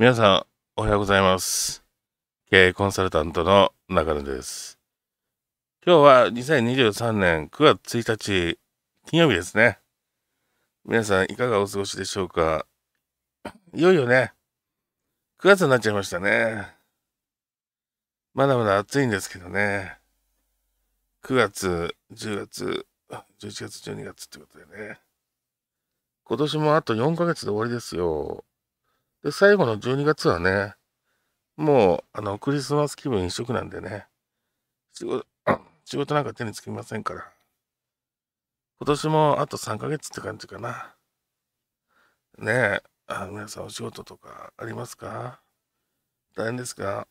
皆さん、おはようございます。経営コンサルタントの中野です。今日は2023年9月1日、金曜日ですね。皆さん、いかがお過ごしでしょうかいよいよね、9月になっちゃいましたね。まだまだ暑いんですけどね。9月、10月、11月、12月ってことでね。今年もあと4ヶ月で終わりですよ。で、最後の12月はね、もう、あの、クリスマス気分一色なんでね、仕事、仕事なんか手につきませんから。今年もあと3ヶ月って感じかな。ねえ、あ皆さんお仕事とかありますか大変ですか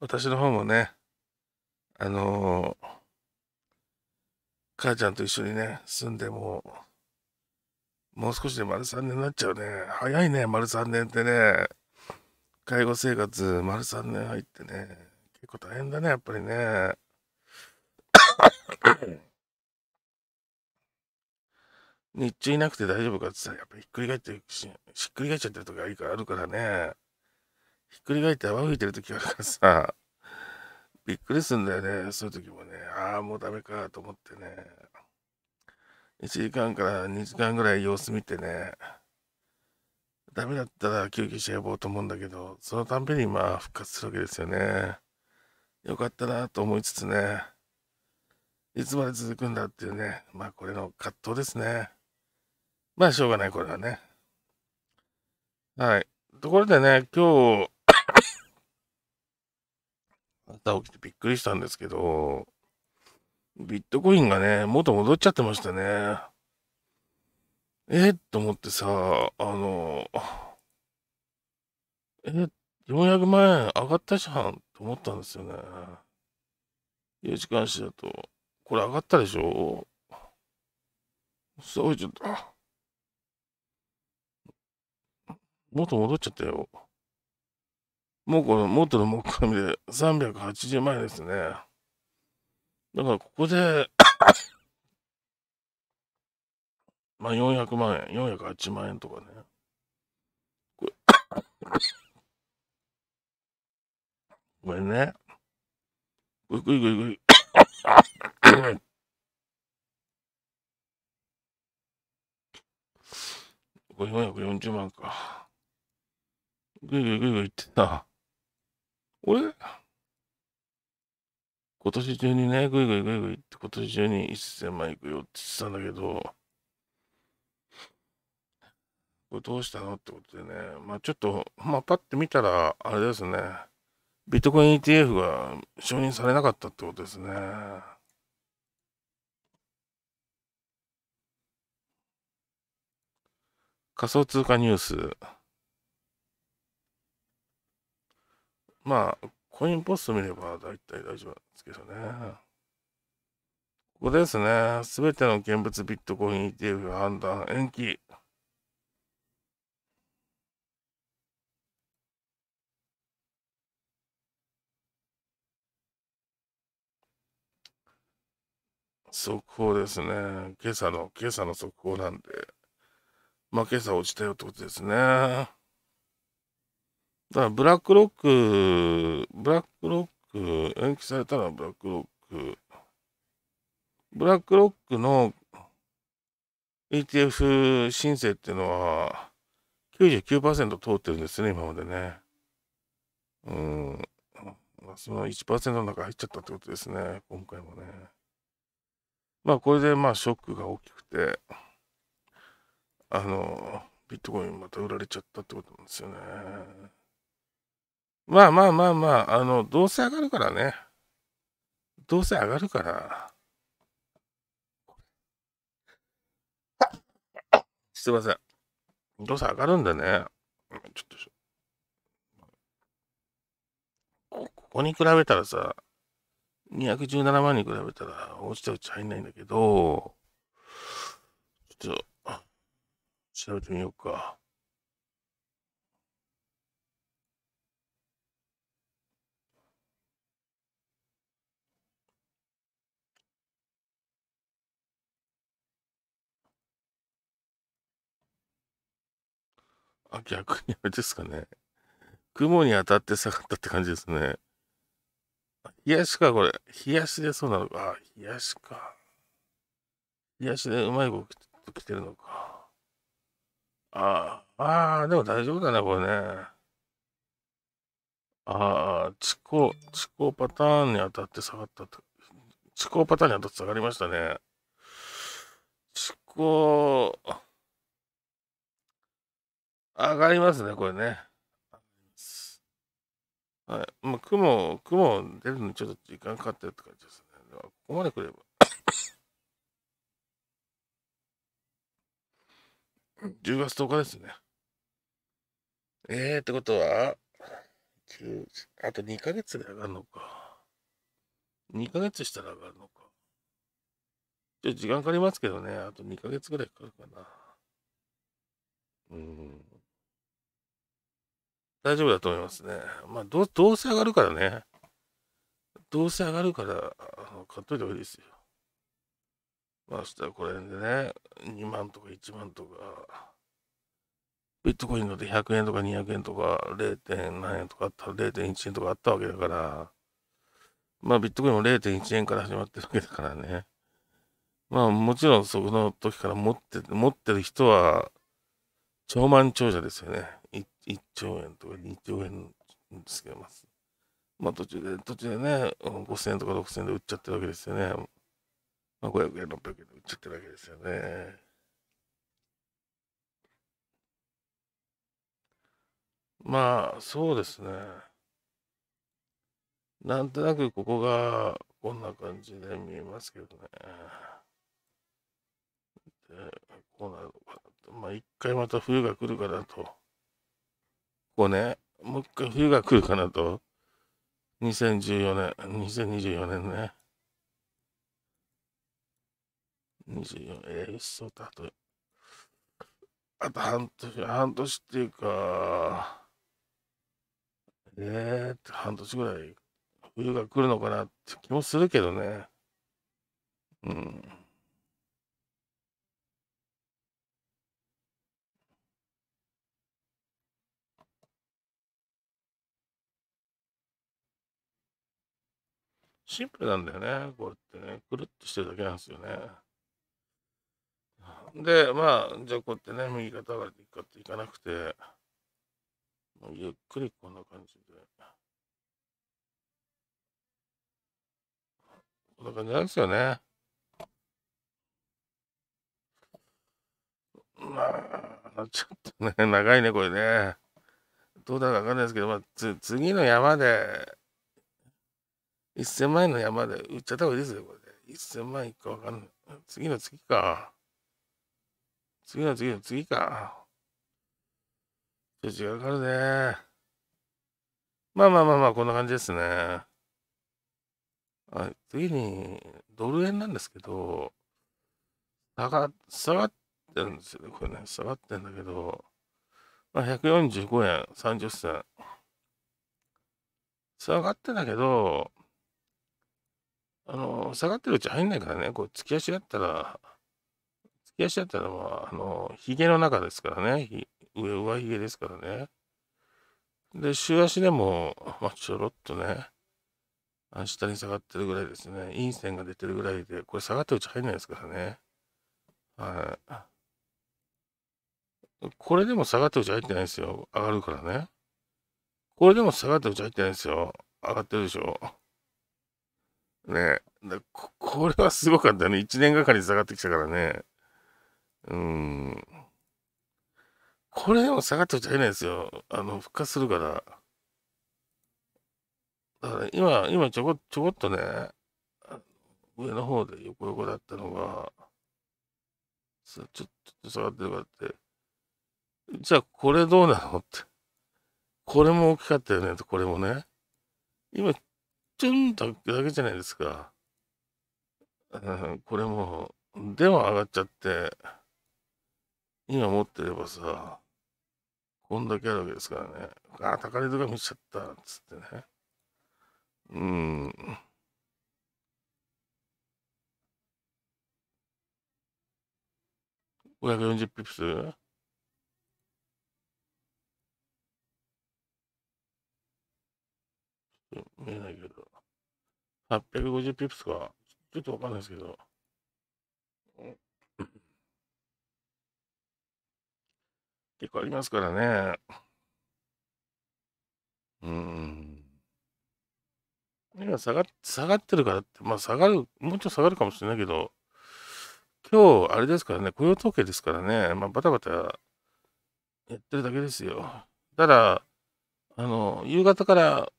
私の方もね、あのー、母ちゃんと一緒にね、住んでもう、もう少しで丸3年になっちゃうね。早いね、丸3年ってね。介護生活、丸3年入ってね。結構大変だね、やっぱりね。日中いなくて大丈夫かってさ、やっぱりひっくり返ってし、っくり返っちゃってる時があるからね。ひっくり返って泡吹いてる時はあるからさ、びっくりすんだよね、そういう時もね。ああ、もうダメかと思ってね。1時間から2時間ぐらい様子見てね、ダメだったら救急車呼ぼうと思うんだけど、そのたんびにまあ復活するわけですよね。よかったなと思いつつね、いつまで続くんだっていうね、まあこれの葛藤ですね。まあしょうがない、これはね。はい。ところでね、今日た 起きてびっくりしたんですけど、ビットコインがね、元戻っちゃってましたね。えと思ってさ、あの、え、400万円上がったじゃんと思ったんですよね。4時間視だと。これ上がったでしょすごいちょっと。元戻っちゃったよ。もうこの元の目紙で380万円ですね。だからここで まあ400万円、408万円とかね。これごめんね。ぐいぐいぐいぐい。これ440万か。ぐいぐいぐいぐいってさ。俺今年中にね、ぐいぐいぐいぐいって今年中に1000万いくよって言ってたんだけど、これどうしたのってことでね、まあちょっと、まあパッて見たら、あれですね、ビットコイン ETF が承認されなかったってことですね。仮想通貨ニュース。まあ、コインポスト見れば大体大丈夫なんですけどね。ここですね。すべての現物ビットコイン ETF 判断延期。速報ですね。今朝の、今朝の速報なんで。まあ今朝落ちたよってことですね。だからブラックロック、ブラックロック、延期されたのはブラックロック。ブラックロックの ETF 申請っていうのは99%通ってるんですね、今までね。うん。その1%の中入っちゃったってことですね、今回もね。まあ、これでまあ、ショックが大きくて、あの、ビットコインまた売られちゃったってことなんですよね。まあまあまあまあ、あの、どうせ上がるからね。どうせ上がるから。すいません。どうせ上がるんでね。ちょっと。ここに比べたらさ、217万に比べたら、落ちて落ち入んないんだけど、ちょっと、調べてみようか。あ、逆にあれですかね。雲に当たって下がったって感じですね。冷やしか、これ。冷やしでそうなのか。あ、冷やしか。冷やしでうまいと来てるのか。ああ、ああ、でも大丈夫だね、これね。ああ、地高、地高パターンに当たって下がったと。地高パターンに当たって下がりましたね。地高、上がりますね、これね。はい。まあ、雲、雲出るのにちょっと時間かかってるって感じですね。ここまで来れば。10月10日ですね。えーってことは、あと2ヶ月で上がるのか。2ヶ月したら上がるのか。ちょっと時間かかりますけどね。あと2ヶ月ぐらいかかるかな。うん。大丈夫だと思いますね。まあ、どうせ上がるからね。どうせ上がるから、買っといた方がいいですよ。まあ、そしたらこれでね、2万とか1万とか、ビットコインので100円とか200円とか、0. 何円とかあった、0.1円とかあったわけだから、まあ、ビットコインも0.1円から始まってるわけだからね。まあ、もちろんそこの時から持って、持ってる人は、超満長者ですよね。1兆円とか2兆円つけます。まあ途中で、途中でね、5000円とか6000円で売っちゃってるわけですよね。まあ、500円、600円で売っちゃってるわけですよね。まあ、そうですね。なんとなくここがこんな感じで見えますけどね。で、こうなるのかなと。まあ、一回また冬が来るかなと。構ね、もう一回冬が来るかなと。2014年、2024年ね。24、えー、そうだと。あと半年、半年っていうか、えー、半年ぐらい冬が来るのかなって気もするけどね。うん。シンプルなんだよね、これってね。くるっとしてるだけなんですよね。で、まあ、じゃあこうやってね、右肩上がりでいくかっていかなくて、ゆっくりこんな感じで。こんな感じなんですよね。まあ、ちょっとね、長いね、これね。どうだかわかんないですけど、まあ、つ次の山で、1000万円の山で売っちゃった方がいいですよ、これ1000万円いくかわかんない。次の次か。次の次の次か。ちょっと違うかるね。まあまあまあまあ、こんな感じですね。はい、次に、ドル円なんですけど、下が、下がってるんですよね。これね、下がってんだけど、まあ、145円30銭。下がってんだけど、あの、下がってるうち入んないからね、こう、突き足だったら、突き足だったら、まあ、あの、髭の中ですからね、上、上髭ですからね。で、週足でも、まあ、ちょろっとね、下に下がってるぐらいですね、陰線が出てるぐらいで、これ下がってるうち入んないですからね。はい。これでも下がってるうち入ってないですよ。上がるからね。これでも下がってるうち入ってないですよ。上がってるでしょ。ねこ、これはすごかったね。1年がかりで下がってきたからね。うん。これでも下がってちゃいないですよ。あの、復活するから。だから今、今ちょこ、ちょこっとね、上の方で横横だったのが、ちょっと下がってるからって、じゃあこれどうなのって。これも大きかったよねと、これもね。今、ってるだけじゃないですか。うん、これもでも上がっちゃって、今持ってればさ、こんだけあるわけですからね。ああ、高値とか見ちゃった、つってね。うん。540ピプス850ピプスか。ちょっとわかんないですけど。結構ありますからね。うん。今下が、下がってるからって、まあ下がる、もうちょっと下がるかもしれないけど、今日、あれですからね、雇用統計ですからね、まあバタバタやってるだけですよ。ただ、あの、夕方から、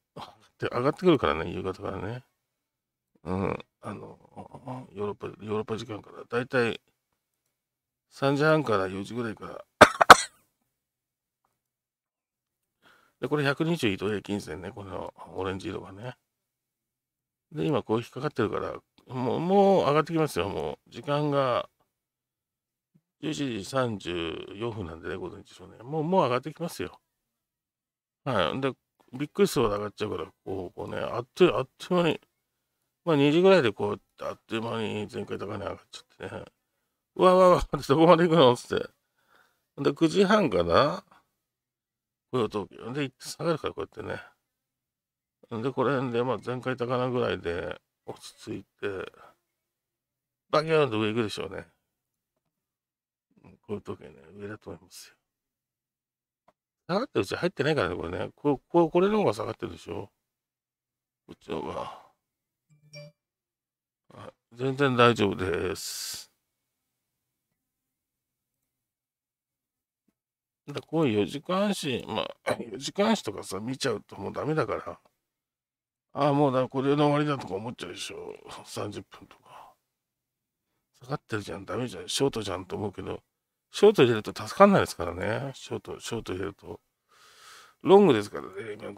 上がってくるからね、夕方からね。うん、あの、ヨーロッパ、ヨーロッパ時間から、だいたい3時半から4時ぐらいからで、これ120移動平均線ね、このオレンジ色がね。で、今こう引っかかってるから、もう、もう上がってきますよ、もう。時間が11時34分なんでね、午前中ね。もう、もう上がってきますよ。はい。で、びっくりするほど上がっちゃうから、こう、こうね、あっという、あっという間に、まあ2時ぐらいでこう、あっという間に前回高値上がっちゃってね。うわわわってどこまで行くのつって。で、9時半かな雇用統計。で、行って下がるからこうやってね。で、これ辺で、まあ前回高値ぐらいで落ち着いて、バキューンと上行くでしょうね。こういう時ね、上だと思いますよ。下がってるうち入ってないからね、これね。こう、こう、これの方が下がってるでしょこっちの方が。全然大丈夫です。だこういう4時間足、まあ、4 時間足とかさ、見ちゃうともうダメだから、ああ、もうだ、これの終わりだとか思っちゃうでしょ。30分とか。下がってるじゃん、ダメじゃん、ショートじゃんと思うけど、ショート入れると助かんないですからね。ショート、ショート入れると。ロングですからね、今。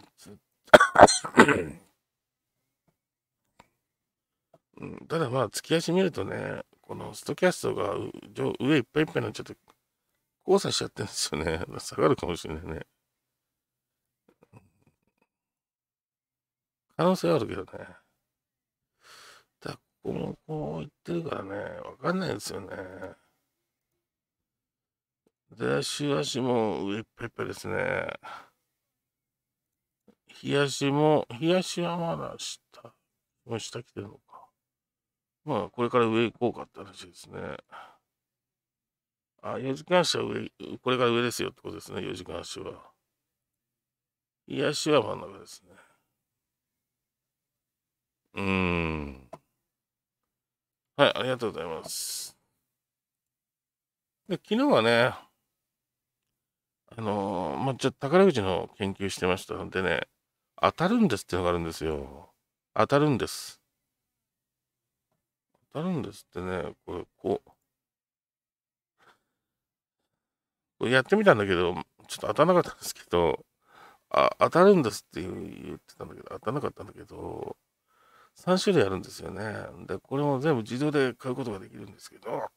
ただまあ、突き足見るとね、このストキャストが上いっぱいいっぱいになっちゃって、交差しちゃってるんですよね。下がるかもしれないね。可能性はあるけどね。だここもこう言ってるからね、わかんないですよね。で、週足も上いっぱいいっぱいですね。日足も、日足はまだ下、もう下来てるのか。まあ、これから上行こうかって話ですね。あ、4時間足は上、これから上ですよってことですね、4時間足は。癒しは真ん中ですね。うーん。はい、ありがとうございます。で昨日はね、あのー、まあ、ちょっと宝くじの研究してましたんでね、当たるんですってのがあるんですよ。当たるんです。たるんですってね。これ、こう。こやってみたんだけど、ちょっと当たらなかったんですけど、あ当たるんですって言ってたんだけど、当たらなかったんだけど、3種類あるんですよね。で、これも全部自動で買うことができるんですけど、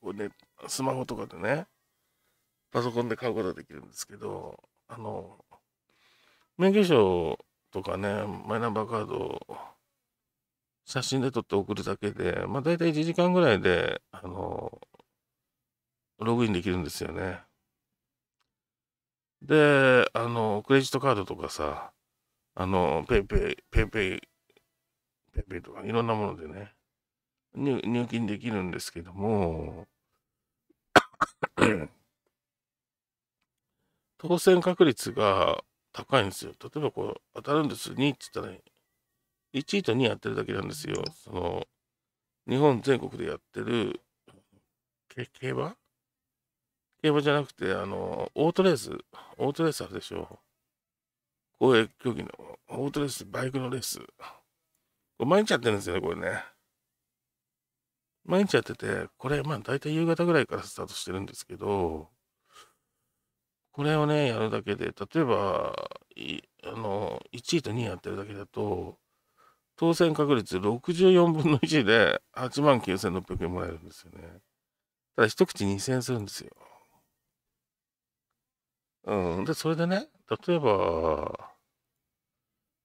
これね、スマホとかでね、パソコンで買うことができるんですけど、あの、免許証とかね、マイナンバーカード写真で撮って送るだけで、まあ、大体1時間ぐらいで、あの、ログインできるんですよね。で、あの、クレジットカードとかさ、あの、ペイペイ、ペイペイ、ペイペイとかいろんなものでね、入入金できるんですけども、当選確率が高いんですよ。例えばこう、当たるんです、2って言ったら、1位と2位やってるだけなんですよ。その日本全国でやってる競馬競馬じゃなくて、あの、オートレース、オートレースあるでしょう。公営競技のオートレース、バイクのレース。これ毎日やってるんですよね、これね。毎日やってて、これ、まあ大体夕方ぐらいからスタートしてるんですけど、これをね、やるだけで、例えば、あの、1位と2位やってるだけだと、当選確率64分の1で8万9600円もらえるんですよね。ただ一口2000円するんですよ。うん。で、それでね、例えば、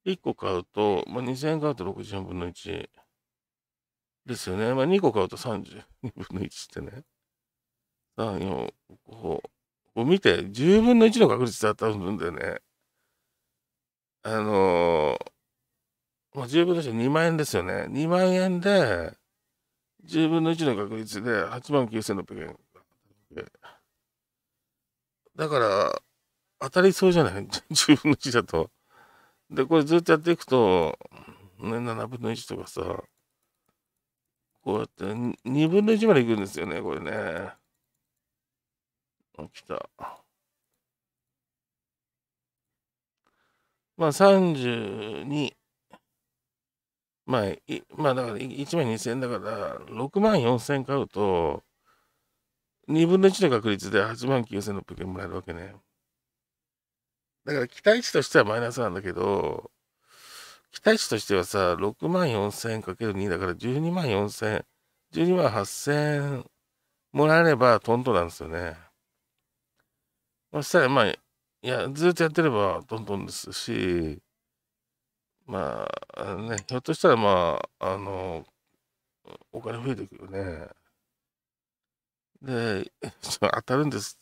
1個買うと、まあ、2000円買うと64分の1ですよね。まあ、2個買うと32分の1ってね。3、4、5、う見て、10分の1の確率で当たるんだよね。あのーまあ、10分の1、2万円ですよね。2万円で、10分の1の確率で8万9600円。だから、当たりそうじゃない ?10 分の1だと。で、これずっとやっていくと、ね、7分の1とかさ、こうやって2分の1までいくんですよね、これね。来た。まあ、32。まあ、いまあ、だから1万2000円だから、6万4000円買うと、2分の1の確率で8万9600円もらえるわけね。だから期待値としてはマイナスなんだけど、期待値としてはさ、6万4000円かける2だから12万4000円、12万8000円もらえればトントなんですよね。そしたらまあ、いや、ずっとやってればトントンですし、まあ、ね、ひょっとしたら、まあ、あの、お金増えてくよね。で、当たるんです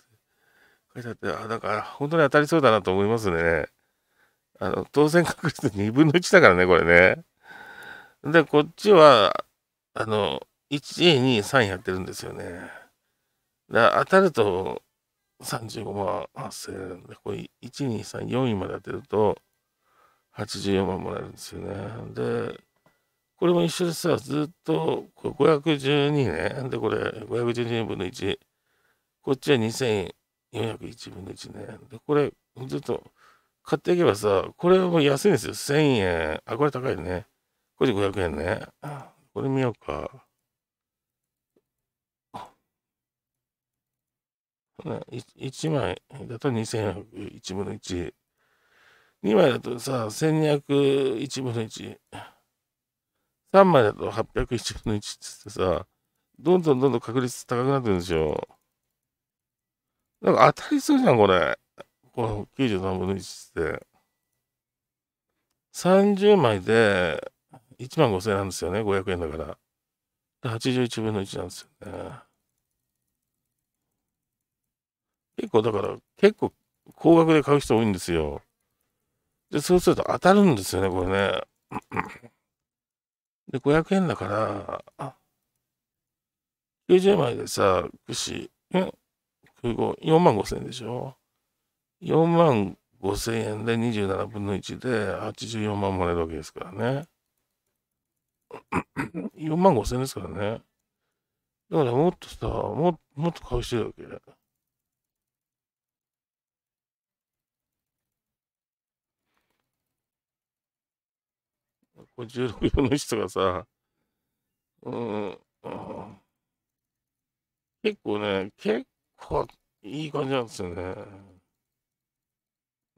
って書いてあって、あ、だから、本当に当たりそうだなと思いますね。あの、当選確率2分の1だからね、これね。で、こっちは、あの、1、2、3やってるんですよね。で、当たると35万8000円で、これ1、2、3、4位まで当てると、84万もらえるんですよね。で、これも一緒でさ、ずっと512ね。で、これ512分の1。こっちは2401分の1ね。で、これずっと買っていけばさ、これも安いんですよ。1000円。あ、これ高いね。これで500円ね。これ見ようか。1, 1枚だと2401分の1。2枚だとさ、1201分の1。3枚だと801分の1っつってさ、どんどんどんどん確率高くなってるんですよ。なんか当たりそうじゃん、これ。この93分の1って。30枚で1万5000円なんですよね、500円だから。で81分の1なんですよね。結構だから、結構高額で買う人多いんですよ。で、そうすると当たるんですよね、これね。で、500円だから、90枚でさ、串、うん、4万5千円でしょ ?4 万5千円で27分の1で84万もらえるわけですからね。4万5千円ですからね。だからもっとさ、ももっと買う人るわけ。56秒の人がさ、うん、うん、結構ね、結構いい感じなんですよね。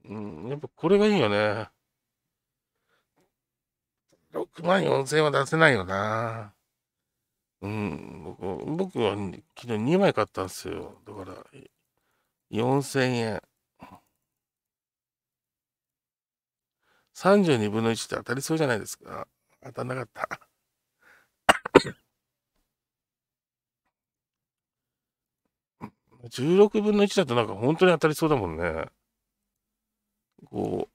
うん、やっぱこれがいいよね。6万4000円は出せないよな。うん、僕僕は昨日2枚買ったんですよ。だから、4000円。32分の1って当たりそうじゃないですか。当たんなかった。16 分の1だとなんか本当に当たりそうだもんね。こ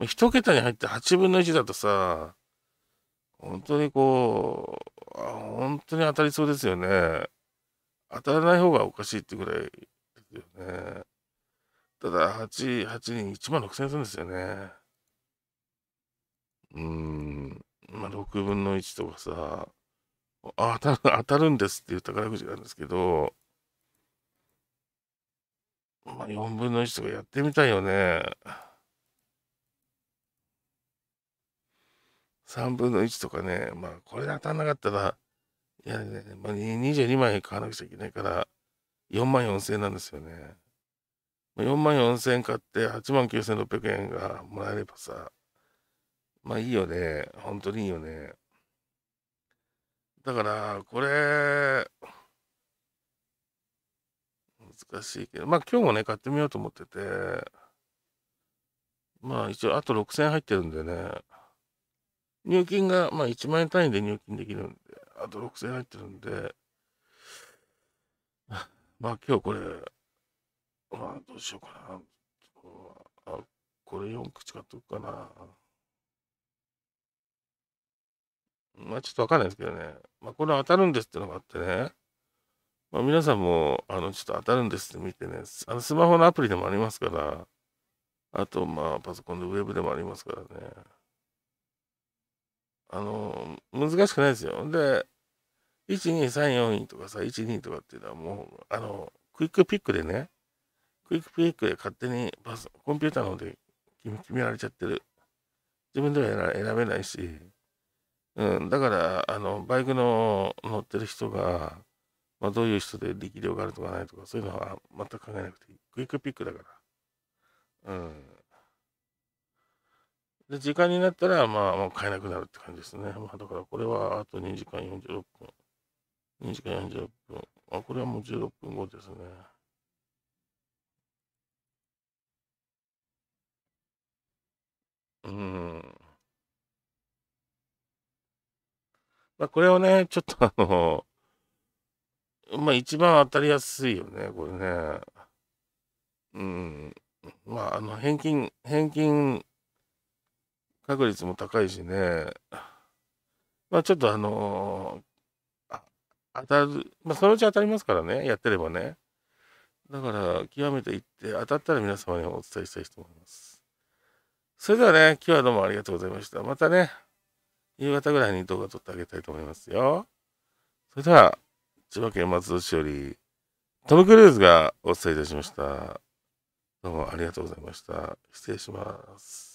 う、一桁に入って8分の1だとさ、本当にこう、本当に当たりそうですよね。当たらない方がおかしいってぐらいですよね。ただ、8、8人、1万6000円ですよね。うん、まあ、6分の1とかさ、あ当たる、当たるんですっていう宝くじなんですけど、まあ、4分の1とかやってみたいよね。3分の1とかね、まあ、これで当たんなかったら、いやね、まあ、22枚買わなくちゃいけないから、4万4000円なんですよね。4万4000円買って8万9600円がもらえればさ、まあいいよね。本当にいいよね。だから、これ、難しいけど、まあ今日もね、買ってみようと思ってて、まあ一応あと6000円入ってるんでね、入金が、まあ1万円単位で入金できるんで、あと6000円入ってるんで、まあ今日これ、まあ、どうしようかな。あ、これ4口買っとくかな。まあ、ちょっとわかんないですけどね。まあ、これ当たるんですってのがあってね。まあ、皆さんも、あの、ちょっと当たるんですって見てね。あの、スマホのアプリでもありますから。あと、まあ、パソコンのウェブでもありますからね。あの、難しくないですよ。で、1、2、3、4位とかさ、1、2とかっていうのはもう、あの、クイックピックでね、クイックピックで勝手にパスコンピューターの方で決められちゃってる。自分では選べないし、うん、だからあのバイクの乗ってる人が、まあ、どういう人で力量があるとかないとかそういうのは全く考えなくていいクイックピックだから、うん、で時間になったら、まあ、もう買えなくなるって感じですね、まあ、だからこれはあと2時間46分2時間46分あこれはもう16分後ですねうあ、ん。ま、これをね、ちょっとあのま、一番当たりやすいよね、これね。うん。ま、あの、返金返金確率も高いしね。ま、ちょっとあの、あ当たるま、そのうち当たりますからね、やってればね。だから、極めていって、当たったら皆様にお伝えしたいと思います。それではね、今日はどうもありがとうございました。またね、夕方ぐらいに動画撮ってあげたいと思いますよ。それでは、千葉県松戸市より、トム・クルーズがお伝えいたしました。どうもありがとうございました。失礼します。